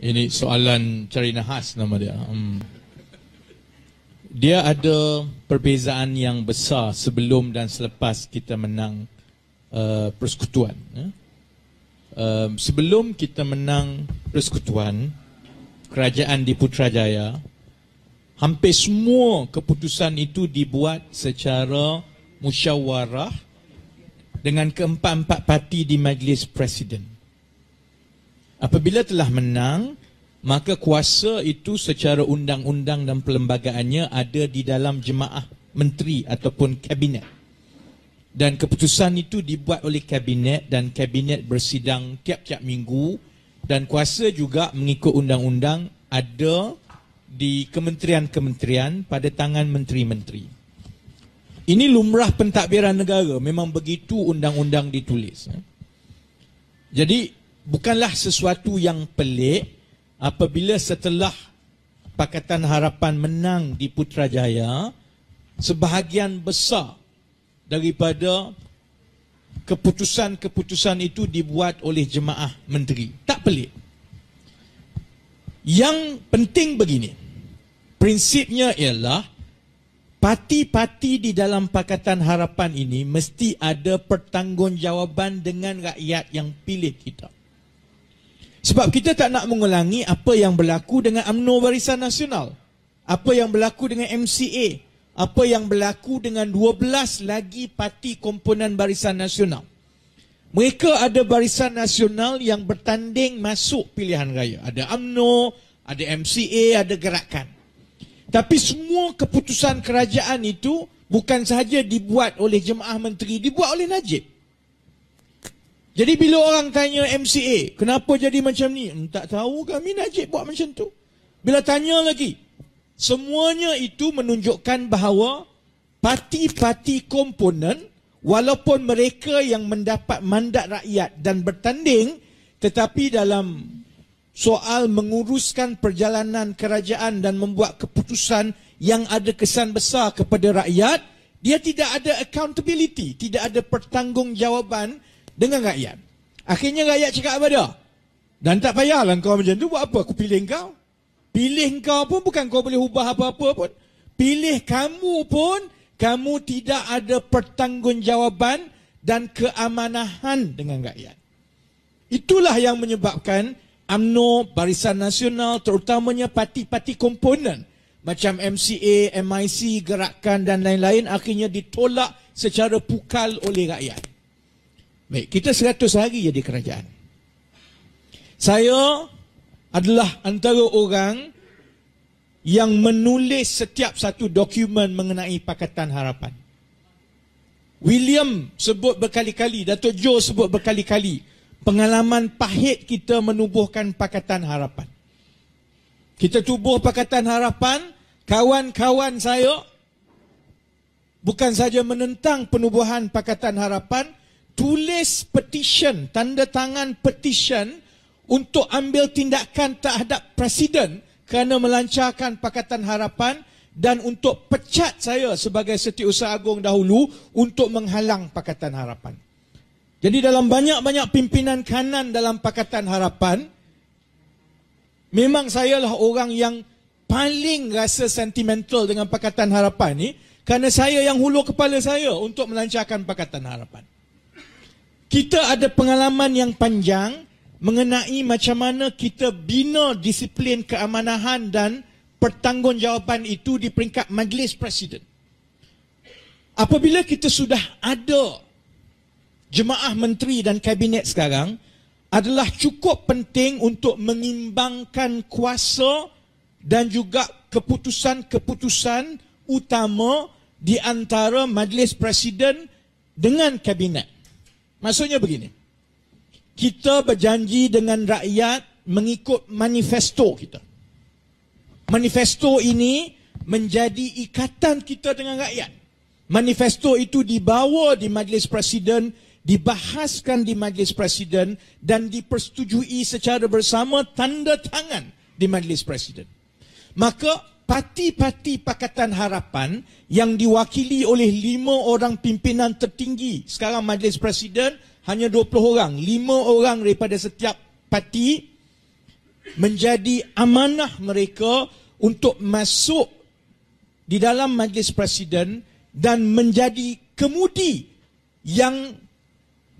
Ini soalan cari nahas nama dia. Hmm. Dia ada perbezaan yang besar sebelum dan selepas kita menang uh, persekutuan. Uh, sebelum kita menang persekutuan, kerajaan di Putrajaya, hampir semua keputusan itu dibuat secara musyawarah dengan keempat-empat parti di majlis presiden. Apabila telah menang, maka kuasa itu secara undang-undang dan perlembagaannya ada di dalam jemaah menteri ataupun kabinet. Dan keputusan itu dibuat oleh kabinet dan kabinet bersidang tiap-tiap minggu dan kuasa juga mengikut undang-undang ada di kementerian-kementerian pada tangan menteri-menteri. Ini lumrah pentadbiran negara, memang begitu undang-undang ditulis. Eh. Jadi bukanlah sesuatu yang pelik apabila setelah Pakatan Harapan menang di Putrajaya sebahagian besar daripada keputusan-keputusan itu dibuat oleh jemaah menteri tak pelik yang penting begini prinsipnya ialah parti-parti di dalam Pakatan Harapan ini mesti ada pertanggungjawaban dengan rakyat yang pilih kita sebab kita tak nak mengulangi apa yang berlaku dengan UMNO Barisan Nasional. Apa yang berlaku dengan MCA. Apa yang berlaku dengan 12 lagi parti komponen Barisan Nasional. Mereka ada Barisan Nasional yang bertanding masuk pilihan raya. Ada UMNO, ada MCA, ada gerakan. Tapi semua keputusan kerajaan itu bukan sahaja dibuat oleh jemaah menteri, dibuat oleh Najib. Jadi bila orang tanya MCA, kenapa jadi macam ni? Hmm, tak tahu kami Najib buat macam tu. Bila tanya lagi, semuanya itu menunjukkan bahawa parti-parti komponen walaupun mereka yang mendapat mandat rakyat dan bertanding tetapi dalam soal menguruskan perjalanan kerajaan dan membuat keputusan yang ada kesan besar kepada rakyat dia tidak ada accountability tidak ada pertanggungjawaban dengan rakyat. Akhirnya rakyat cakap apa dia? Dan tak payahlah kau macam tu buat apa aku pilih kau? Pilih kau pun bukan kau boleh ubah apa-apa pun. Pilih kamu pun kamu tidak ada pertanggungjawaban dan keamanahan dengan rakyat. Itulah yang menyebabkan AMNO Barisan Nasional terutamanya parti-parti komponen macam MCA, MIC, Gerakan dan lain-lain akhirnya ditolak secara pukal oleh rakyat. Baik, kita 100 hari jadi kerajaan. Saya adalah antara orang yang menulis setiap satu dokumen mengenai Pakatan Harapan. William sebut berkali-kali, Dato' Joe sebut berkali-kali, pengalaman pahit kita menubuhkan Pakatan Harapan. Kita tubuh Pakatan Harapan, kawan-kawan saya bukan saja menentang penubuhan Pakatan Harapan, tulis petition, tanda tangan petition untuk ambil tindakan terhadap presiden kerana melancarkan Pakatan Harapan dan untuk pecat saya sebagai Setiausaha Agung dahulu untuk menghalang Pakatan Harapan. Jadi dalam banyak-banyak pimpinan kanan dalam Pakatan Harapan, memang saya lah orang yang paling rasa sentimental dengan Pakatan Harapan ni kerana saya yang hulur kepala saya untuk melancarkan Pakatan Harapan kita ada pengalaman yang panjang mengenai macam mana kita bina disiplin keamanahan dan pertanggungjawaban itu di peringkat majlis presiden. Apabila kita sudah ada jemaah menteri dan kabinet sekarang adalah cukup penting untuk mengimbangkan kuasa dan juga keputusan-keputusan utama di antara majlis presiden dengan kabinet. Maksudnya begini. Kita berjanji dengan rakyat mengikut manifesto kita. Manifesto ini menjadi ikatan kita dengan rakyat. Manifesto itu dibawa di majlis presiden, dibahaskan di majlis presiden dan dipersetujui secara bersama tanda tangan di majlis presiden. Maka parti-parti Pakatan Harapan yang diwakili oleh lima orang pimpinan tertinggi sekarang Majlis Presiden hanya 20 orang. Lima orang daripada setiap parti menjadi amanah mereka untuk masuk di dalam Majlis Presiden dan menjadi kemudi yang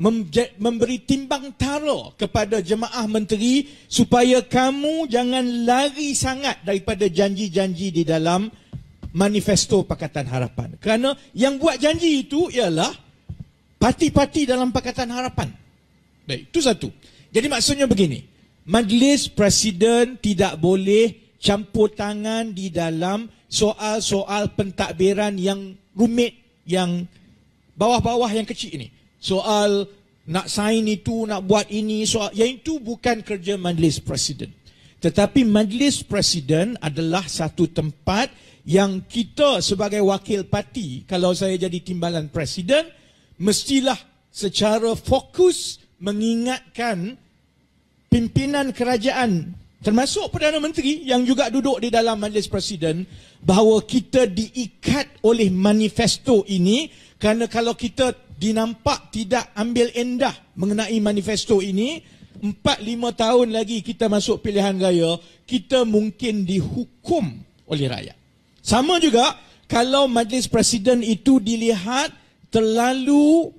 memberi timbang taro kepada jemaah menteri supaya kamu jangan lari sangat daripada janji-janji di dalam manifesto Pakatan Harapan. Kerana yang buat janji itu ialah parti-parti dalam Pakatan Harapan. Baik, itu satu. Jadi maksudnya begini, majlis presiden tidak boleh campur tangan di dalam soal-soal pentadbiran yang rumit, yang bawah-bawah yang kecil ini soal nak sign itu, nak buat ini, soal yang itu bukan kerja majlis presiden. Tetapi majlis presiden adalah satu tempat yang kita sebagai wakil parti, kalau saya jadi timbalan presiden, mestilah secara fokus mengingatkan pimpinan kerajaan termasuk Perdana Menteri yang juga duduk di dalam majlis presiden bahawa kita diikat oleh manifesto ini kerana kalau kita dinampak tidak ambil endah mengenai manifesto ini 4-5 tahun lagi kita masuk pilihan raya kita mungkin dihukum oleh rakyat sama juga kalau majlis presiden itu dilihat terlalu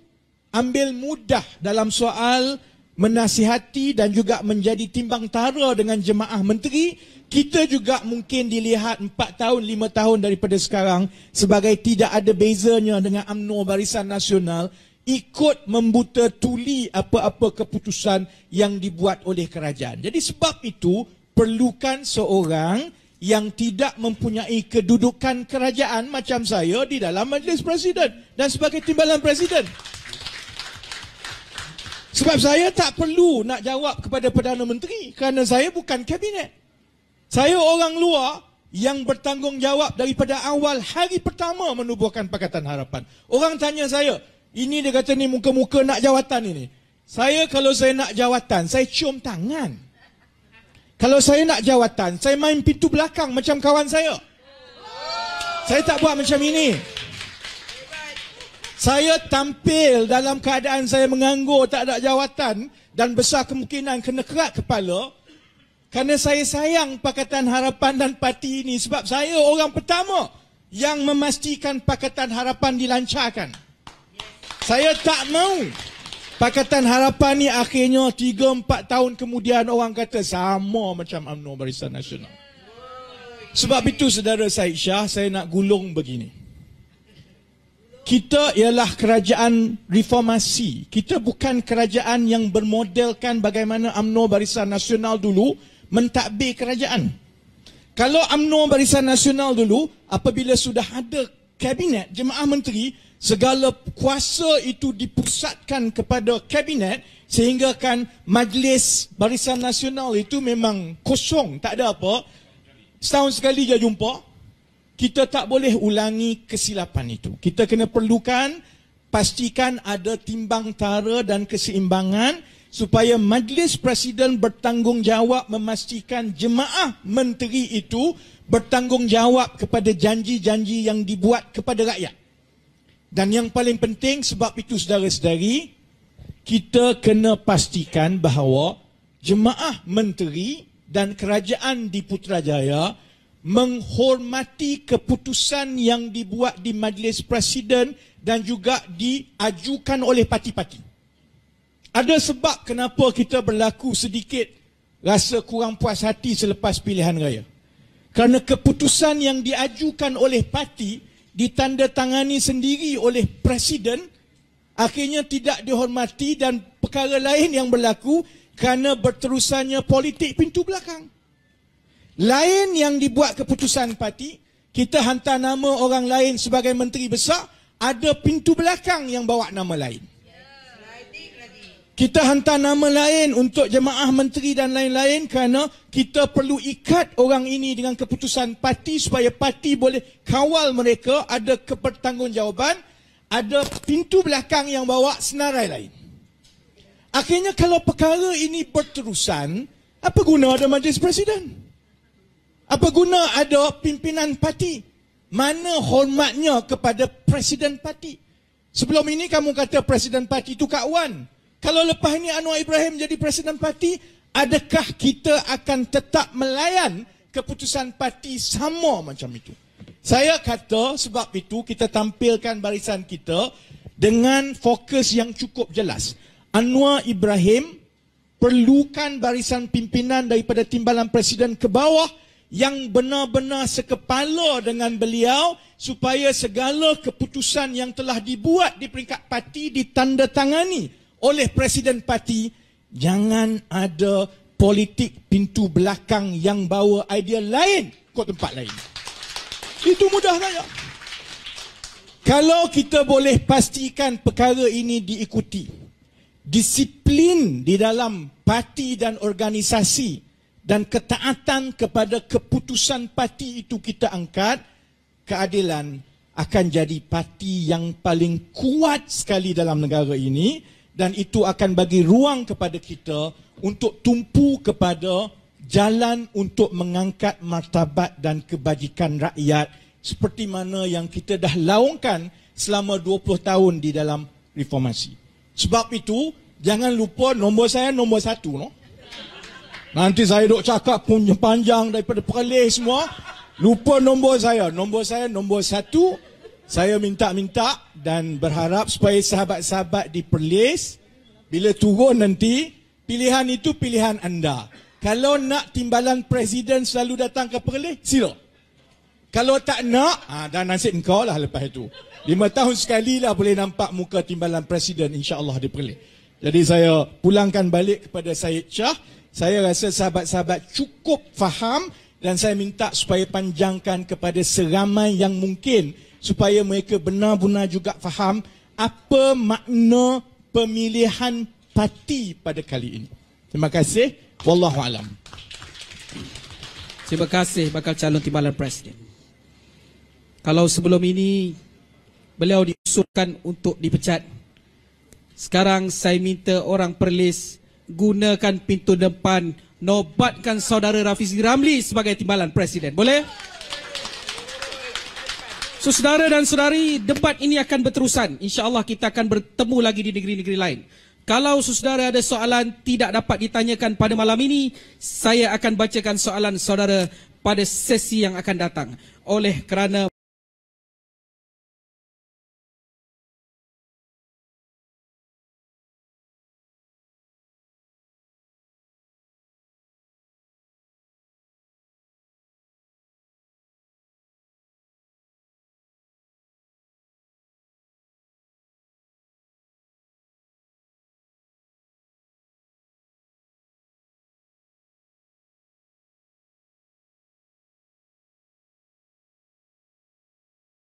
ambil mudah dalam soal menasihati dan juga menjadi timbang tara dengan jemaah menteri, kita juga mungkin dilihat 4 tahun, 5 tahun daripada sekarang sebagai tidak ada bezanya dengan UMNO Barisan Nasional ikut membuta tuli apa-apa keputusan yang dibuat oleh kerajaan. Jadi sebab itu perlukan seorang yang tidak mempunyai kedudukan kerajaan macam saya di dalam majlis presiden dan sebagai timbalan presiden. Sebab saya tak perlu nak jawab kepada Perdana Menteri kerana saya bukan kabinet. Saya orang luar yang bertanggungjawab daripada awal hari pertama menubuhkan Pakatan Harapan. Orang tanya saya, ini dia kata ni muka-muka nak jawatan ini. Saya kalau saya nak jawatan, saya cium tangan. Kalau saya nak jawatan, saya main pintu belakang macam kawan saya. Saya tak buat macam ini. Ini saya tampil dalam keadaan saya menganggur tak ada jawatan dan besar kemungkinan kena kerak kepala kerana saya sayang Pakatan Harapan dan parti ini sebab saya orang pertama yang memastikan Pakatan Harapan dilancarkan. Saya tak mau Pakatan Harapan ni akhirnya 3-4 tahun kemudian orang kata sama macam UMNO Barisan Nasional. Sebab itu saudara Syed Shah saya nak gulung begini kita ialah kerajaan reformasi. Kita bukan kerajaan yang bermodelkan bagaimana UMNO Barisan Nasional dulu mentadbir kerajaan. Kalau UMNO Barisan Nasional dulu apabila sudah ada kabinet jemaah menteri segala kuasa itu dipusatkan kepada kabinet sehingga kan majlis Barisan Nasional itu memang kosong, tak ada apa. Setahun sekali dia jumpa, kita tak boleh ulangi kesilapan itu. Kita kena perlukan pastikan ada timbang tara dan keseimbangan supaya majlis presiden bertanggungjawab memastikan jemaah menteri itu bertanggungjawab kepada janji-janji yang dibuat kepada rakyat. Dan yang paling penting sebab itu saudara-saudari, kita kena pastikan bahawa jemaah menteri dan kerajaan di Putrajaya menghormati keputusan yang dibuat di majlis presiden dan juga diajukan oleh parti-parti. Ada sebab kenapa kita berlaku sedikit rasa kurang puas hati selepas pilihan raya. Kerana keputusan yang diajukan oleh parti ditandatangani sendiri oleh presiden akhirnya tidak dihormati dan perkara lain yang berlaku kerana berterusannya politik pintu belakang. Lain yang dibuat keputusan parti, kita hantar nama orang lain sebagai menteri besar, ada pintu belakang yang bawa nama lain. Kita hantar nama lain untuk jemaah menteri dan lain-lain kerana kita perlu ikat orang ini dengan keputusan parti supaya parti boleh kawal mereka, ada kepertanggungjawaban, ada pintu belakang yang bawa senarai lain. Akhirnya kalau perkara ini berterusan, apa guna ada majlis presiden? Apa guna ada pimpinan parti? Mana hormatnya kepada presiden parti? Sebelum ini kamu kata presiden parti itu Kak Wan. Kalau lepas ini Anwar Ibrahim jadi presiden parti, adakah kita akan tetap melayan keputusan parti sama macam itu? Saya kata sebab itu kita tampilkan barisan kita dengan fokus yang cukup jelas. Anwar Ibrahim perlukan barisan pimpinan daripada timbalan presiden ke bawah yang benar-benar sekepala dengan beliau supaya segala keputusan yang telah dibuat di peringkat parti ditandatangani oleh presiden parti jangan ada politik pintu belakang yang bawa idea lain ke tempat lain itu mudah raya kalau kita boleh pastikan perkara ini diikuti disiplin di dalam parti dan organisasi dan ketaatan kepada keputusan parti itu kita angkat, keadilan akan jadi parti yang paling kuat sekali dalam negara ini dan itu akan bagi ruang kepada kita untuk tumpu kepada jalan untuk mengangkat martabat dan kebajikan rakyat seperti mana yang kita dah laungkan selama 20 tahun di dalam reformasi. Sebab itu, jangan lupa nombor saya nombor satu. No? Nanti saya dok cakap pun panjang daripada perlis semua. Lupa nombor saya. Nombor saya nombor satu. Saya minta-minta dan berharap supaya sahabat-sahabat di perlis bila turun nanti pilihan itu pilihan anda. Kalau nak timbalan presiden selalu datang ke perlis, sila. Kalau tak nak, ha, ah, dan nasib engkau lah lepas itu. Lima tahun sekali lah boleh nampak muka timbalan presiden insya Allah di perlis. Jadi saya pulangkan balik kepada Syed Shah saya rasa sahabat-sahabat cukup faham dan saya minta supaya panjangkan kepada seramai yang mungkin supaya mereka benar-benar juga faham apa makna pemilihan parti pada kali ini. Terima kasih. Wallahualam. Terima kasih bakal calon timbalan presiden. Kalau sebelum ini beliau diusulkan untuk dipecat, sekarang saya minta orang perlis gunakan pintu depan nobatkan saudara Rafizi Ramli sebagai timbalan presiden. Boleh? So, saudara dan saudari, debat ini akan berterusan. InsyaAllah kita akan bertemu lagi di negeri-negeri lain. Kalau saudara ada soalan tidak dapat ditanyakan pada malam ini, saya akan bacakan soalan saudara pada sesi yang akan datang. Oleh kerana...